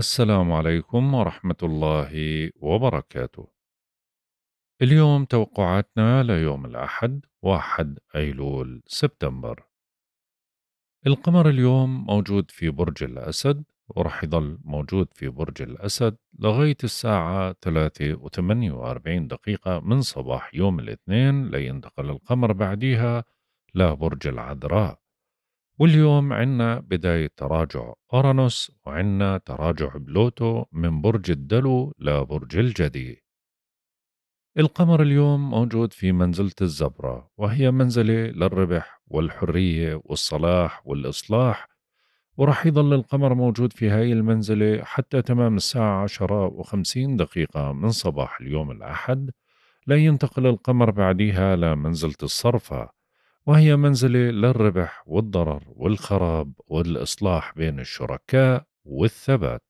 السلام عليكم ورحمة الله وبركاته. اليوم توقعاتنا ليوم الأحد 1 أيلول سبتمبر. القمر اليوم موجود في برج الأسد ورح يظل موجود في برج الأسد لغاية الساعة 3 و 48 دقيقة من صباح يوم الاثنين لينتقل القمر بعديها لبرج العذراء واليوم عنا بداية تراجع أورانوس وعنا تراجع بلوتو من برج الدلو لبرج الجدي القمر اليوم موجود في منزلة الزبرة وهي منزلة للربح والحرية والصلاح والإصلاح ورح يظل القمر موجود في هاي المنزلة حتى تمام الساعة عشرة وخمسين دقيقة من صباح اليوم الأحد لا ينتقل القمر بعديها لمنزلة الصرفة وهي منزلة للربح والضرر والخراب والإصلاح بين الشركاء والثبات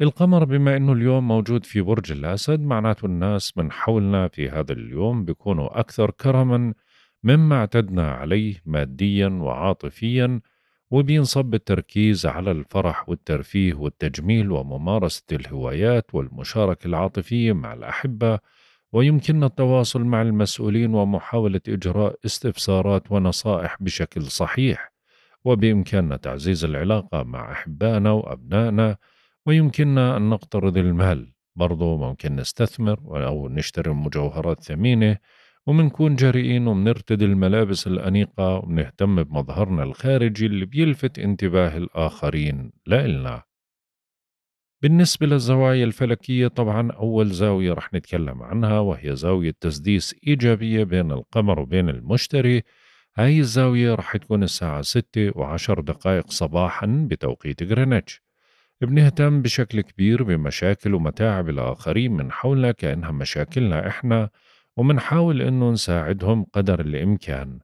القمر بما أنه اليوم موجود في برج الأسد معناته الناس من حولنا في هذا اليوم بيكونوا أكثر كرما مما اعتدنا عليه ماديا وعاطفيا وبينصب التركيز على الفرح والترفيه والتجميل وممارسة الهوايات والمشاركة العاطفية مع الأحبة ويمكننا التواصل مع المسؤولين ومحاولة إجراء استفسارات ونصائح بشكل صحيح وبإمكاننا تعزيز العلاقة مع أحبائنا وأبنائنا ويمكننا أن نقترض المال برضو ممكن نستثمر أو نشتري مجوهرات ثمينة ومنكون جريئين ومنرتدي الملابس الأنيقة ومنهتم بمظهرنا الخارجي اللي بيلفت انتباه الآخرين لإلنا بالنسبة للزوايا الفلكية طبعا أول زاوية رح نتكلم عنها وهي زاوية تسديس إيجابية بين القمر وبين المشتري هاي الزاوية رح تكون الساعة 6 وعشر دقائق صباحا بتوقيت غرينتش بنهتم بشكل كبير بمشاكل ومتاعب الآخرين من حولنا كأنها مشاكلنا إحنا ومنحاول إنه نساعدهم قدر الإمكان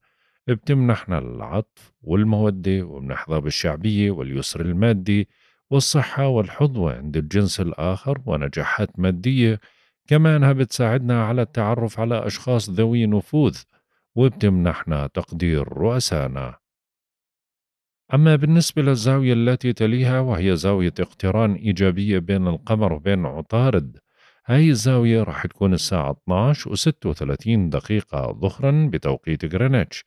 بتمنحنا العطف والمودة وبنحظى بالشعبية واليسر المادي والصحة والحظوة عند الجنس الآخر ونجاحات مادية كما أنها بتساعدنا على التعرف على أشخاص ذوي نفوذ وبتمنحنا تقدير رؤسائنا أما بالنسبة للزاوية التي تليها وهي زاوية اقتران إيجابية بين القمر وبين عطارد هاي الزاوية راح تكون الساعة 12 و 36 دقيقة ظهرا بتوقيت غرينتش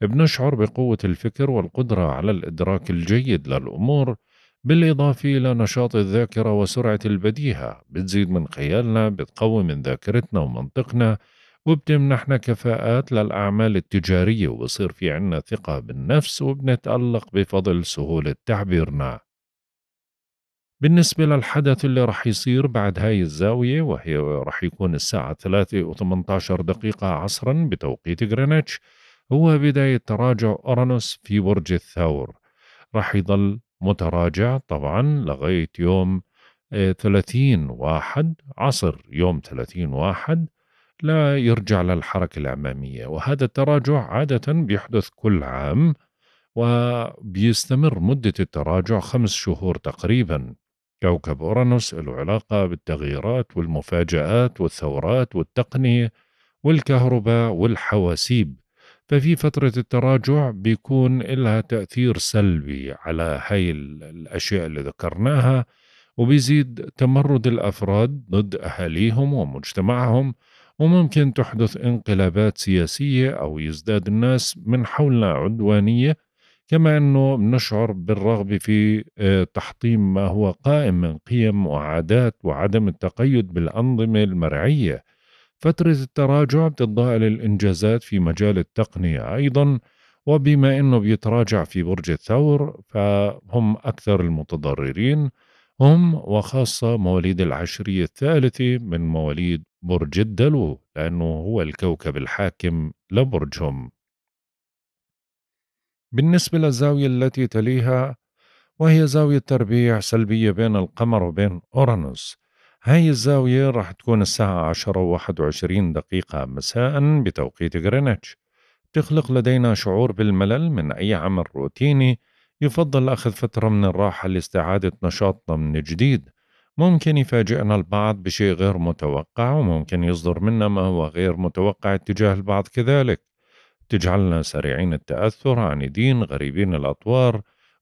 بنشعر بقوة الفكر والقدرة على الإدراك الجيد للأمور بالإضافة إلى نشاط الذاكرة وسرعة البديهة بتزيد من خيالنا بتقوي من ذاكرتنا ومنطقنا وبتمنحنا كفاءات للأعمال التجارية وبصير في عنا ثقة بالنفس وبنتألق بفضل سهولة تعبيرنا بالنسبة للحدث اللي رح يصير بعد هاي الزاوية وهي رح يكون الساعة 3 و 18 دقيقة عصرا بتوقيت غرينتش هو بداية تراجع أورانوس في برج الثور رح يضل متراجع طبعا لغاية يوم 30 آه، واحد عصر يوم 30 واحد لا يرجع للحركة الأمامية وهذا التراجع عادة بيحدث كل عام وبيستمر مدة التراجع خمس شهور تقريبا كوكب أورانوس له علاقة بالتغييرات والمفاجآت والثورات والتقنية والكهرباء والحواسيب ففي فترة التراجع بيكون لها تأثير سلبي على هاي الأشياء اللي ذكرناها وبيزيد تمرد الأفراد ضد أهاليهم ومجتمعهم وممكن تحدث انقلابات سياسية أو يزداد الناس من حولنا عدوانية كما أنه نشعر بالرغبة في آه، تحطيم ما هو قائم من قيم وعادات وعدم التقيد بالأنظمة المرعية فترة التراجع بتتضاءل للإنجازات في مجال التقنية أيضا وبما أنه بيتراجع في برج الثور فهم أكثر المتضررين هم وخاصة مواليد العشرية الثالثة من مواليد برج الدلو لأنه هو الكوكب الحاكم لبرجهم بالنسبة للزاوية التي تليها وهي زاوية تربيع سلبية بين القمر وبين أورانوس هاي الزاوية راح تكون الساعة عشرة وواحد وعشرين دقيقة مساء بتوقيت غرينتش تخلق لدينا شعور بالملل من أي عمل روتيني يفضل أخذ فترة من الراحة لاستعادة نشاطنا من جديد ممكن يفاجئنا البعض بشيء غير متوقع وممكن يصدر منا ما هو غير متوقع اتجاه البعض كذلك تجعلنا سريعين التأثر عنيدين غريبين الأطوار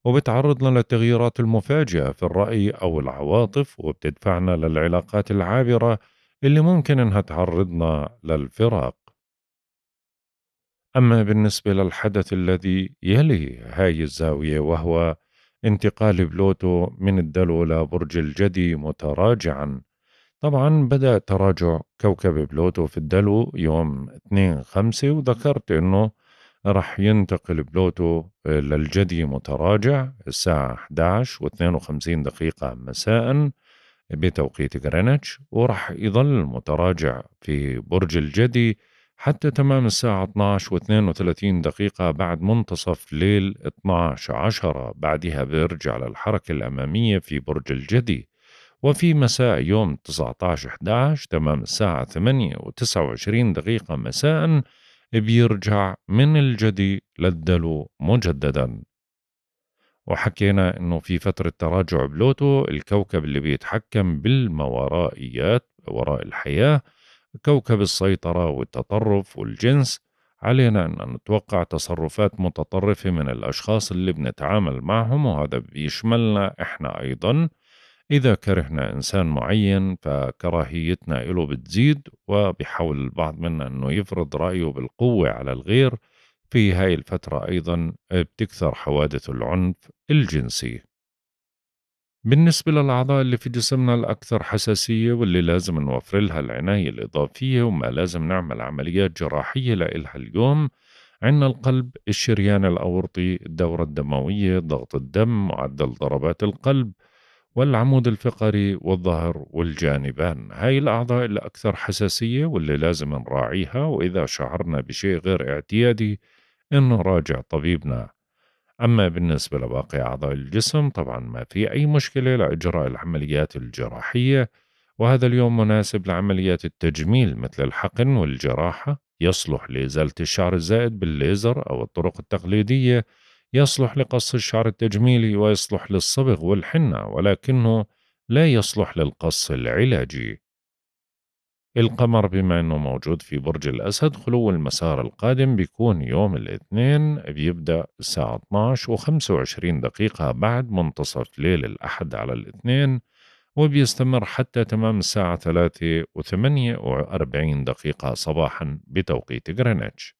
وبتعرضنا للتغييرات المفاجئة في الرأي أو العواطف وبتدفعنا للعلاقات العابرة اللي ممكن إنها تعرضنا للفراق أما بالنسبة للحدث الذي يلي هاي الزاوية وهو انتقال بلوتو من الدلو لبرج الجدي متراجعا طبعا بدأ تراجع كوكب بلوتو في الدلو يوم 2 5 وذكرت أنه راح ينتقل بلوتو آه، للجدي متراجع الساعة 11 و52 دقيقة مساء بتوقيت غرينتش وراح يظل متراجع في برج الجدي حتى تمام الساعة 12 و32 دقيقة بعد منتصف ليل 12 عشرة بعدها بيرجع للحركة الأمامية في برج الجدي وفي مساء يوم 19 11 تمام الساعة 8 و29 دقيقة مساءً بيرجع من الجدي للدلو مجددا وحكينا انه في فترة تراجع بلوتو الكوكب اللي بيتحكم بالماورائيات وراء الحياة كوكب السيطرة والتطرف والجنس علينا أن نتوقع تصرفات متطرفة من الأشخاص اللي بنتعامل معهم وهذا بيشملنا إحنا أيضا إذا كرهنا إنسان معين فكراهيتنا له بتزيد وبيحاول البعض منا أنه يفرض رأيه بالقوة على الغير في هاي الفترة أيضا بتكثر حوادث العنف الجنسي بالنسبة للأعضاء اللي في جسمنا الأكثر حساسية واللي لازم نوفر لها العناية الإضافية وما لازم نعمل عمليات جراحية لإلها اليوم عندنا القلب الشريان الأورطي الدورة الدموية ضغط الدم معدل ضربات القلب والعمود الفقري والظهر والجانبان هاي الأعضاء الأكثر حساسية واللي لازم نراعيها وإذا شعرنا بشيء غير اعتيادي إنه نراجع طبيبنا أما بالنسبة لباقي أعضاء الجسم طبعا ما في أي مشكلة لإجراء العمليات الجراحية وهذا اليوم مناسب لعمليات التجميل مثل الحقن والجراحة يصلح لإزالة الشعر الزائد بالليزر أو الطرق التقليدية يصلح لقص الشعر التجميلي ويصلح للصبغ والحنة ولكنه لا يصلح للقص العلاجي القمر بما أنه موجود في برج الأسد خلو المسار القادم بيكون يوم الاثنين بيبدأ الساعة 12 و 25 دقيقة بعد منتصف ليل الأحد على الاثنين وبيستمر حتى تمام الساعة 3 و 48 دقيقة صباحا بتوقيت غرينتش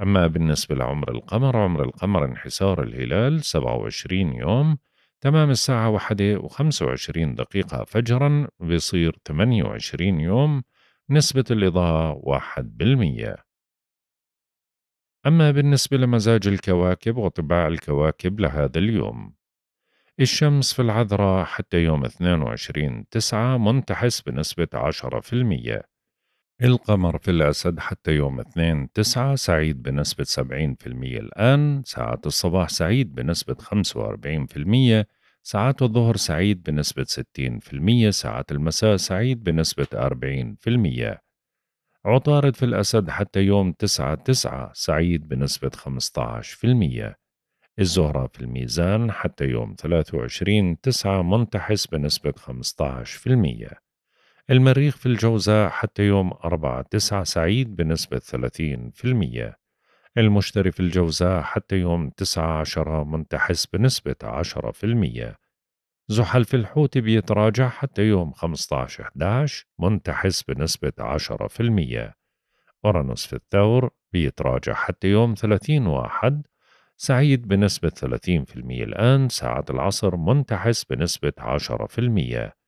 أما بالنسبة لعمر القمر عمر القمر انحسار الهلال 27 يوم تمام الساعة واحدة و 25 دقيقة فجرا بيصير 28 يوم نسبة الإضاءة 1% أما بالنسبة لمزاج الكواكب وطباع الكواكب لهذا اليوم الشمس في العذراء حتى يوم 22 تسعة منتحس بنسبة 10% القمر في الأسد حتى يوم 2 تسعة سعيد بنسبة 70% الآن ساعات الصباح سعيد بنسبة 45% ساعات الظهر سعيد بنسبة 60% ساعات المساء سعيد بنسبة 40% عطارد في الأسد حتى يوم 9 تسعة سعيد بنسبة 15% الزهرة في الميزان حتى يوم 23 تسعة منتحس بنسبة 15% المريخ في الجوزاء حتى يوم 4 9 سعيد بنسبة 30% المشتري في الجوزاء حتى يوم 9 10 منتحس بنسبة 10% زحل في الحوت بيتراجع حتى يوم 15 11 منتحس بنسبة 10% أورانوس في الثور بيتراجع حتى يوم 30 واحد سعيد بنسبة 30% الآن ساعة العصر منتحس بنسبة 10%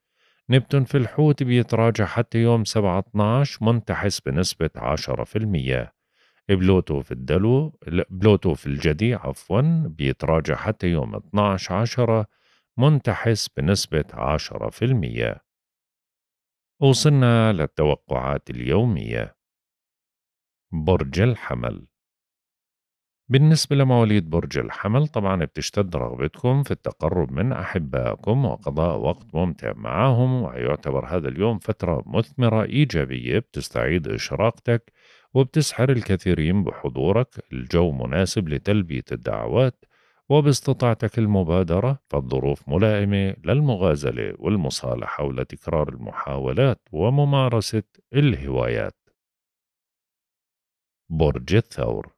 نبتون في الحوت بيتراجع حتى يوم 7/12 منتحس بنسبة 10%. بلوتو في الدلو بلوتو في الجدي عفوا بيتراجع حتى يوم 12 10 منتحس بنسبة 10% وصلنا للتوقعات اليومية برج الحمل بالنسبة لمواليد برج الحمل طبعا بتشتد رغبتكم في التقرب من أحبائكم وقضاء وقت ممتع معهم ويعتبر هذا اليوم فترة مثمرة إيجابية بتستعيد إشراقتك وبتسحر الكثيرين بحضورك الجو مناسب لتلبية الدعوات وباستطاعتك المبادرة فالظروف ملائمة للمغازلة والمصالحة ولتكرار المحاولات وممارسة الهوايات برج الثور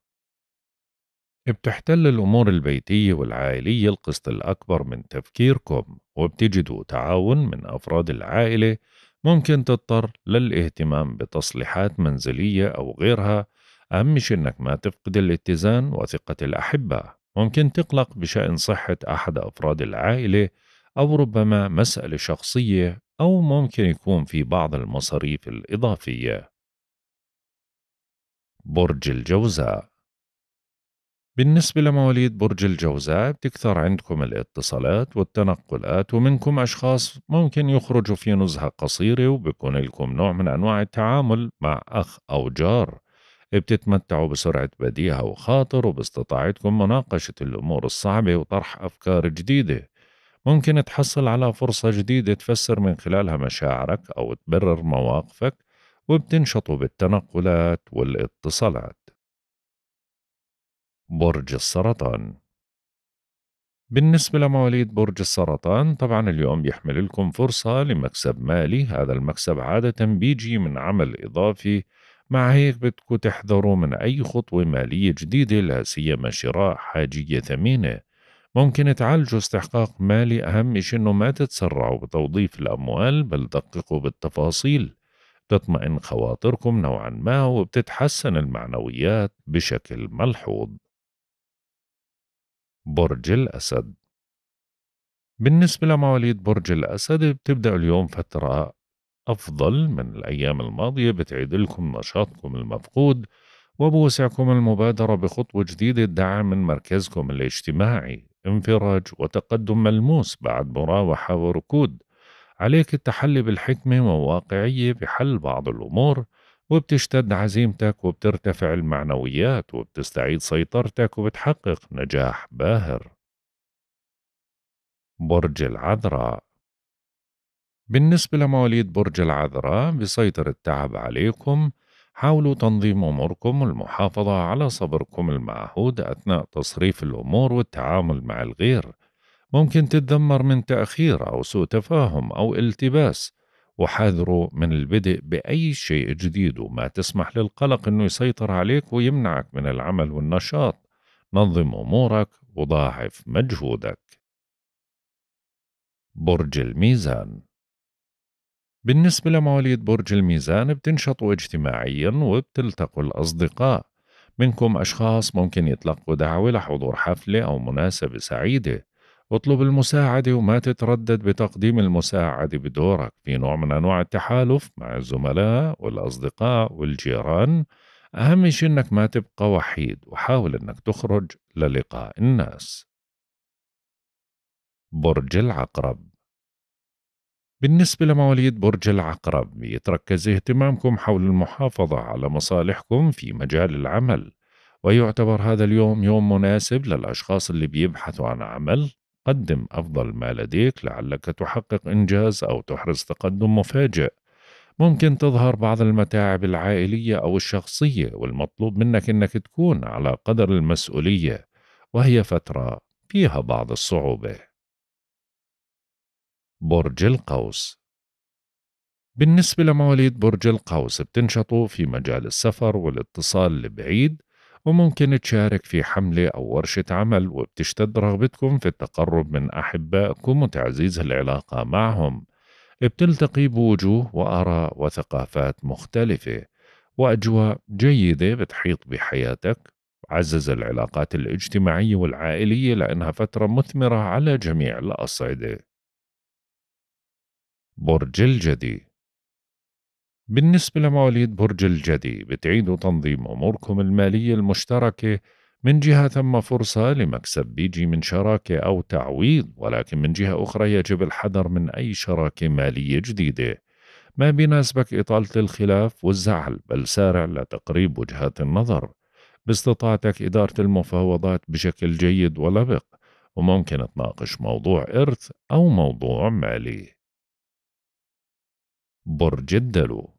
بتحتل الأمور البيتية والعائلية القسط الأكبر من تفكيركم وبتجدوا تعاون من أفراد العائلة ممكن تضطر للاهتمام بتصليحات منزلية أو غيرها أهم شيء إنك ما تفقد الاتزان وثقة الأحبة ممكن تقلق بشأن صحة أحد أفراد العائلة أو ربما مسألة شخصية أو ممكن يكون في بعض المصاريف الإضافية برج الجوزاء بالنسبة لمواليد برج الجوزاء بتكثر عندكم الاتصالات والتنقلات ومنكم أشخاص ممكن يخرجوا في نزهة قصيرة وبكون لكم نوع من أنواع التعامل مع أخ أو جار بتتمتعوا بسرعة بديهة وخاطر وباستطاعتكم مناقشة الأمور الصعبة وطرح أفكار جديدة ممكن تحصل على فرصة جديدة تفسر من خلالها مشاعرك أو تبرر مواقفك وبتنشطوا بالتنقلات والاتصالات برج السرطان بالنسبة لمواليد برج السرطان طبعا اليوم يحمل لكم فرصة لمكسب مالي هذا المكسب عادة بيجي من عمل إضافي مع هيك بدكم تحذروا من أي خطوة مالية جديدة لا سيما شراء حاجية ثمينة ممكن تعالجوا استحقاق مالي أهم شيء إنه ما تتسرعوا بتوظيف الأموال بل دققوا بالتفاصيل تطمئن خواطركم نوعا ما وبتتحسن المعنويات بشكل ملحوظ برج الأسد بالنسبة لمواليد برج الأسد بتبدأ اليوم فترة أفضل من الأيام الماضية بتعيد لكم نشاطكم المفقود وبوسعكم المبادرة بخطوة جديدة دعم من مركزكم الاجتماعي انفراج وتقدم ملموس بعد مراوحة وركود عليك التحلي بالحكمة وواقعية بحل بعض الأمور وبتشتد عزيمتك وبترتفع المعنويات وبتستعيد سيطرتك وبتحقق نجاح باهر برج العذراء بالنسبة لمواليد برج العذراء بيسيطر التعب عليكم حاولوا تنظيم أموركم والمحافظة على صبركم المعهود أثناء تصريف الأمور والتعامل مع الغير ممكن تتذمر من تأخير أو سوء تفاهم أو التباس وحاذروا من البدء بأي شيء جديد وما تسمح للقلق أنه يسيطر عليك ويمنعك من العمل والنشاط نظم أمورك وضاعف مجهودك برج الميزان بالنسبة لمواليد برج الميزان بتنشطوا اجتماعيا وبتلتقوا الأصدقاء منكم أشخاص ممكن يتلقوا دعوة لحضور حفلة أو مناسبة سعيدة اطلب المساعدة وما تتردد بتقديم المساعدة بدورك في نوع من أنواع التحالف مع الزملاء والأصدقاء والجيران أهم شيء إنك ما تبقى وحيد وحاول إنك تخرج للقاء الناس برج العقرب بالنسبة لمواليد برج العقرب يتركز اهتمامكم حول المحافظة على مصالحكم في مجال العمل ويعتبر هذا اليوم يوم مناسب للأشخاص اللي بيبحثوا عن عمل قدم أفضل ما لديك لعلك تحقق إنجاز أو تحرز تقدم مفاجئ. ممكن تظهر بعض المتاعب العائلية أو الشخصية والمطلوب منك أنك تكون على قدر المسؤولية وهي فترة فيها بعض الصعوبة. برج القوس بالنسبة لمواليد برج القوس بتنشطوا في مجال السفر والاتصال البعيد وممكن تشارك في حملة أو ورشة عمل وبتشتد رغبتكم في التقرب من أحبائكم وتعزيز العلاقة معهم بتلتقي بوجوه وآراء وثقافات مختلفة وأجواء جيدة بتحيط بحياتك عزز العلاقات الاجتماعية والعائلية لأنها فترة مثمرة على جميع الأصعدة برج الجدي بالنسبة لمواليد برج الجدي بتعيدوا تنظيم أموركم المالية المشتركة من جهة ثم فرصة لمكسب بيجي من شراكة أو تعويض ولكن من جهة أخرى يجب الحذر من أي شراكة مالية جديدة ما بيناسبك إطالة الخلاف والزعل بل سارع لتقريب وجهات النظر باستطاعتك إدارة المفاوضات بشكل جيد ولبق وممكن تناقش موضوع إرث أو موضوع مالي برج الدلو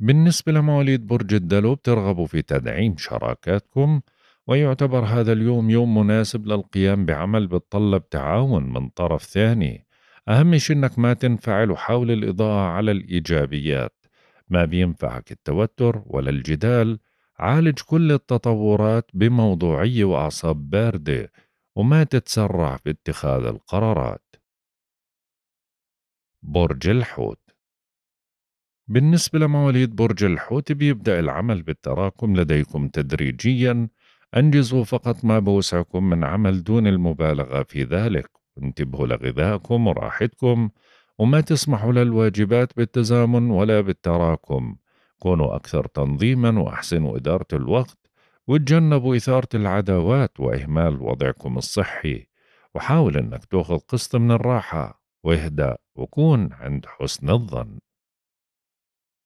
بالنسبة لمواليد برج الدلو بترغبوا في تدعيم شراكاتكم ويعتبر هذا اليوم يوم مناسب للقيام بعمل بتطلب تعاون من طرف ثاني أهم شيء إنك ما تنفعل وحاول الإضاءة على الإيجابيات ما بينفعك التوتر ولا الجدال عالج كل التطورات بموضوعية وأعصاب باردة وما تتسرع في اتخاذ القرارات برج الحوت بالنسبة لمواليد برج الحوت بيبدأ العمل بالتراكم لديكم تدريجيا أنجزوا فقط ما بوسعكم من عمل دون المبالغة في ذلك انتبهوا لغذائكم وراحتكم وما تسمحوا للواجبات بالتزامن ولا بالتراكم كونوا أكثر تنظيما وأحسنوا إدارة الوقت وتجنبوا إثارة العداوات وإهمال وضعكم الصحي وحاول أنك تأخذ قسط من الراحة واهدأ وكون عند حسن الظن